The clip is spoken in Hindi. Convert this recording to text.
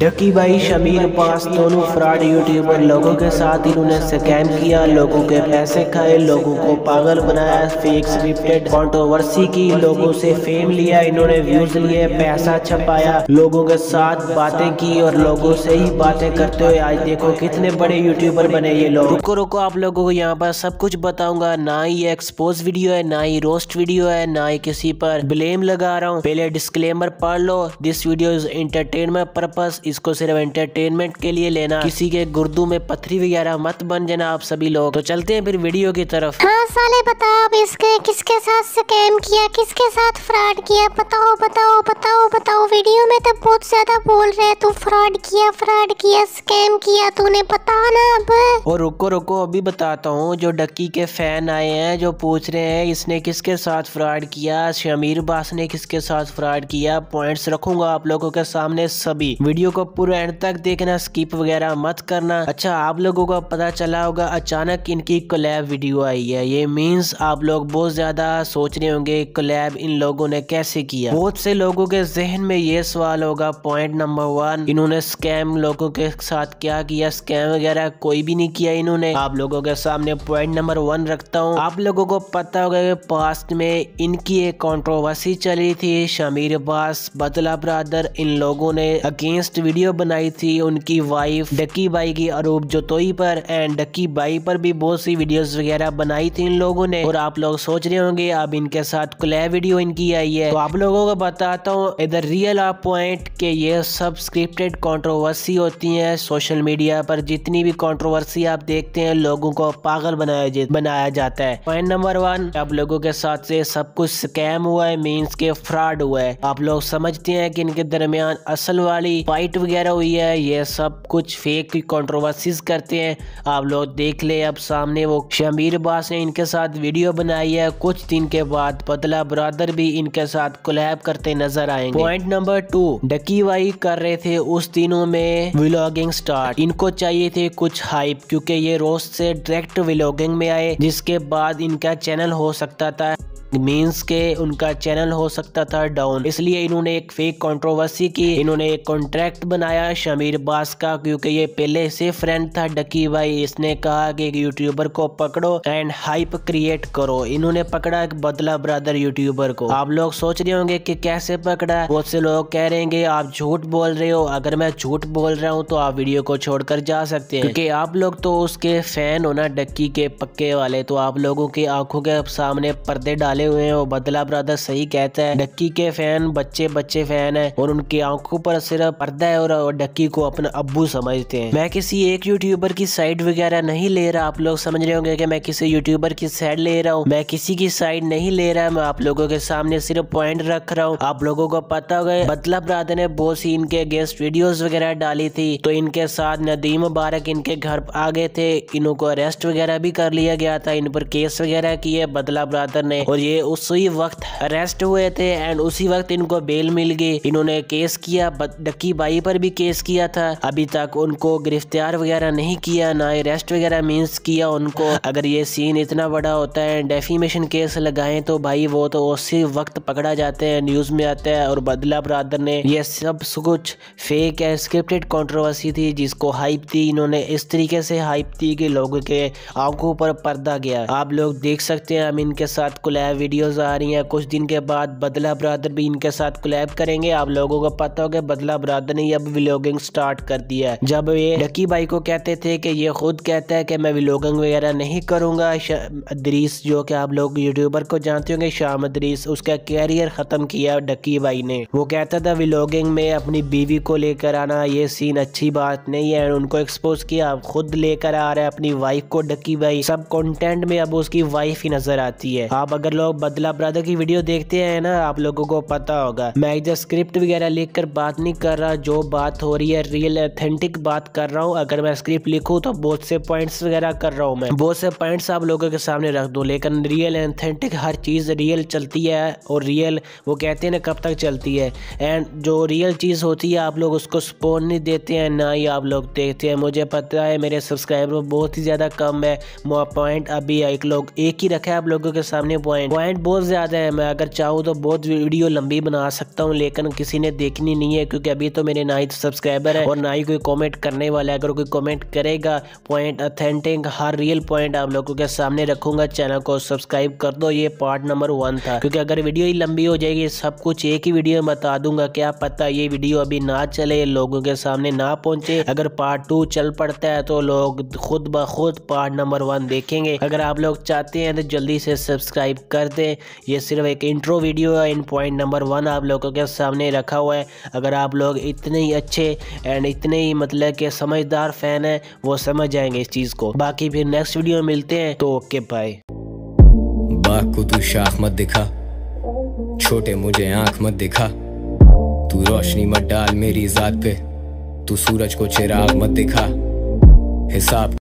डकी बाई शमीर पास दोनों फ्रॉड यूट्यूबर लोगों के साथ इन्होंने स्कैम किया लोगों के पैसे खाए लोगों को पागल बनाया फेक स्क्रिप्टेड कॉन्ट्रोवर्सी की लोगों से फेम लिया इन्होंने व्यूज लिए पैसा छपाया लोगों के साथ बातें की और लोगों से ही बातें करते हुए आज देखो कितने बड़े यूट्यूबर बने ये लोग रुको रुको आप लोगों को यहाँ पर सब कुछ बताऊंगा ना ही एक्सपोज वीडियो है ना ही रोस्ट वीडियो है ना ही किसी पर ब्लेम लगा रहा हूँ पहले डिस्कलेमर पढ़ लो this video is entertainment purpose इसको सिर्फ एंटरटेनमेंट के लिए लेना किसी के गुर्दू में पथरी वगैरह मत बन जाना आप सभी लोग तो चलते हैं फिर वीडियो की तरफ हाँ साले बताओ अब इसके किसके साथ स्कैम किया किसके साथ फ्रॉड किया बताओ बताओ बताओ बताओ वीडियो में तो बहुत ज्यादा बोल रहे तू फ्रॉड किया फ्रॉड किया स्कैम किया तूने बता ना अब और रुको रुको अभी बताता हूँ जो डक्की के फैन आए हैं जो पूछ रहे हैं इसने किसके साथ फ्रॉड किया शमीर बास ने किसके साथ फ्रॉड किया पॉइंट्स रखूंगा आप लोगों के सामने सभी वीडियो को पूरा एंड तक देखना स्किप वगैरह मत करना अच्छा आप लोगों को पता चला होगा अचानक इनकी कोलैब वीडियो आई है ये मीन्स आप लोग बहुत ज्यादा सोच रहे होंगे कोलैब इन लोगों ने कैसे किया बहुत से लोगों के जहन में ये सवाल होगा पॉइंट नंबर वन इन्होंने स्कैम लोगों के साथ क्या किया स्कैम वगैरह कोई भी नहीं किया इन्होंने आप लोगों के सामने पॉइंट नंबर वन रखता हूँ आप लोगों को पता होगा कि पास्ट में इनकी एक कॉन्ट्रोवर्सी चली थी शमीर अब्बास बदला ब्रादर इन लोगों ने अगेंस्ट वीडियो बनाई थी उनकी वाइफ डक्की बाई की अरूप जोतोई पर एंड डक्की बाई पर भी बहुत सी वीडियोस वगैरह बनाई थी इन लोगों ने और आप लोग सोच रहे होंगे अब इनके साथ क्लैब वीडियो इनकी आई है तो आप लोगों को बताता हूँ इधर रियल आप पॉइंट के ये सब स्क्रिप्टेड कॉन्ट्रोवर्सी होती है सोशल मीडिया पर जितनी भी कॉन्ट्रोवर्सी आप देखते हैं लोगों को पागल बनाया बनाया जाता है पॉइंट नंबर वन आप लोगों के साथ से सब कुछ स्कैम हुआ है मीन्स के फ्रॉड हुआ है आप लोग समझते हैं कि इनके दरमियान असल वाली फाइट रिपोर्ट वगैरह हुई है ये सब कुछ फेक कंट्रोवर्सीज करते हैं आप लोग देख ले अब सामने वो शमीर अब्बास ने इनके साथ वीडियो बनाई है कुछ दिन के बाद पतला ब्रादर भी इनके साथ कोलैब करते नजर आएंगे पॉइंट नंबर टू डकी वाई कर रहे थे उस दिनों में व्लॉगिंग स्टार्ट इनको चाहिए थे कुछ हाइप क्योंकि ये रोज से डायरेक्ट व्लॉगिंग में आए जिसके बाद इनका चैनल हो सकता था मीन्स के उनका चैनल हो सकता था डाउन इसलिए इन्होंने एक फेक कंट्रोवर्सी की इन्होंने एक कॉन्ट्रैक्ट बनाया शमीर बास का क्योंकि ये पहले से फ्रेंड था डकी भाई इसने कहा कि यूट्यूबर को पकड़ो एंड हाइप क्रिएट करो इन्होंने पकड़ा एक बदला ब्रदर यूट्यूबर को आप लोग सोच रहे होंगे की कैसे पकड़ा बहुत से लोग कह रहे हैं आप झूठ बोल रहे हो अगर मैं झूठ बोल रहा हूँ तो आप वीडियो को छोड़कर जा सकते हैं क्यूँकी आप लोग तो उसके फैन हो ना डक्की के पक्के वाले तो आप लोगों की आंखों के सामने पर्दे डाले हुए हो बदला ब्रदर सही कहते हैं डक्की के फैन बच्चे बच्चे फैन है और उनकी आंखों पर सिर्फ पर्दा है और डक्की को अपना अब्बू समझते हैं मैं किसी एक यूट्यूबर की साइड वगैरह नहीं ले रहा आप लोग समझ रहे होंगे कि मैं किसी यूट्यूबर की साइड ले रहा हूँ मैं किसी की साइड नहीं ले रहा मैं आप लोगों के सामने सिर्फ पॉइंट रख रहा हूँ आप लोगों को पता होगा बदला ब्रादर ने बहुत सी इनके अगेंस्ट वीडियो वगैरह डाली थी तो इनके साथ नदीम मुबारक इनके घर आ गए थे इनको अरेस्ट वगैरह भी कर लिया गया था इन पर केस वगैरह किए बदला ब्रादर ने और ये उसी वक्त अरेस्ट हुए थे एंड उसी वक्त इनको बेल मिल गई इन्होंने केस किया डक्की बाई पर भी केस किया था अभी तक उनको गिरफ्तार वगैरह नहीं किया ना अरेस्ट वगैरह मीन्स किया उनको अगर ये सीन इतना बड़ा होता है डेफिमेशन केस लगाए तो भाई वो तो उसी वक्त पकड़ा जाते हैं न्यूज में आता है और बदला बरदर ने यह सब कुछ फेक है स्क्रिप्टेड कॉन्ट्रोवर्सी थी जिसको हाइप थी इन्होंने इस तरीके से हाइप थी कि लोगों के आंखों पर पर्दा गया आप लोग देख सकते हैं हम इनके साथ कोलैब वीडियोस आ रही हैं कुछ दिन के बाद बदला ब्रादर भी इनके साथ क्लैब करेंगे आप लोगों को पता होगा बदला ब्रादर ने अब व्लॉगिंग स्टार्ट कर दिया है जब ये डकी भाई को कहते थे कि ये खुद कहता है कि मैं व्लॉगिंग वगैरह नहीं करूँगा अदरीस जो कि आप लोग यूट्यूबर को जानते होंगे शाम अदरीस उसका कैरियर ख़त्म किया डकी भाई ने वो कहता था व्लॉगिंग में अपनी बीवी को लेकर आना ये सीन अच्छी बात नहीं है उनको एक्सपोज किया अब खुद लेकर आ रहा है अपनी वाइफ को डकी भाई सब कंटेंट में अब उसकी वाइफ ही नजर आती है आप अगर लोग लोग बदला ब्रदर की वीडियो देखते हैं ना आप लोगों को पता होगा मैं इधर स्क्रिप्ट वगैरह लिख कर बात नहीं कर रहा जो बात हो रही है रियल ऑथेंटिक बात कर रहा हूँ अगर मैं स्क्रिप्ट लिखूँ तो बहुत से पॉइंट्स वगैरह कर रहा हूँ मैं बहुत से पॉइंट्स आप लोगों के सामने रख दू लेकिन रियल ऑथेंटिक हर चीज़ रियल चलती है और रियल वो कहते हैं ना कब तक चलती है एंड जो रियल चीज़ होती है आप लोग उसको सपोर्ट नहीं देते हैं ना ही आप लोग देखते हैं मुझे पता है मेरे सब्सक्राइबर बहुत ही ज़्यादा कम है पॉइंट अभी एक लोग एक ही रखा है आप लोगों के सामने पॉइंट पॉइंट बहुत ज़्यादा है मैं अगर चाहूँ तो बहुत वीडियो लंबी बना सकता हूँ लेकिन किसी ने देखनी नहीं है क्योंकि अभी तो मेरे ना ही तो सब्सक्राइबर है और ना ही कोई कॉमेंट करने वाला है अगर कोई कॉमेंट करेगा पॉइंट अथेंटिक हर रियल पॉइंट आप लोगों के सामने रखूंगा चैनल को सब्सक्राइब कर दो ये पार्ट नंबर वन था क्योंकि अगर वीडियो ही लंबी हो जाएगी सब कुछ एक ही वीडियो में बता दूंगा क्या पता ये वीडियो अभी ना चले लोगों के सामने ना पहुंचे अगर पार्ट टू चल पड़ता है तो लोग खुद ब खुद पार्ट नंबर वन देखेंगे अगर आप लोग चाहते हैं तो जल्दी से सब्सक्राइब कर करते हैं ये सिर्फ एक इंट्रो वीडियो है इन पॉइंट नंबर वन आप लोगों के सामने रखा हुआ है अगर आप लोग इतने ही अच्छे एंड इतने ही मतलब के समझदार फ़ैन हैं वो समझ जाएंगे इस चीज़ को बाकी फिर नेक्स्ट वीडियो में मिलते हैं तो ओके बाय बाघ को तू शाख मत दिखा छोटे मुझे आंख मत दिखा तू रोशनी मत डाल मेरी जात पे तू सूरज को चिराग मत दिखा हिसाब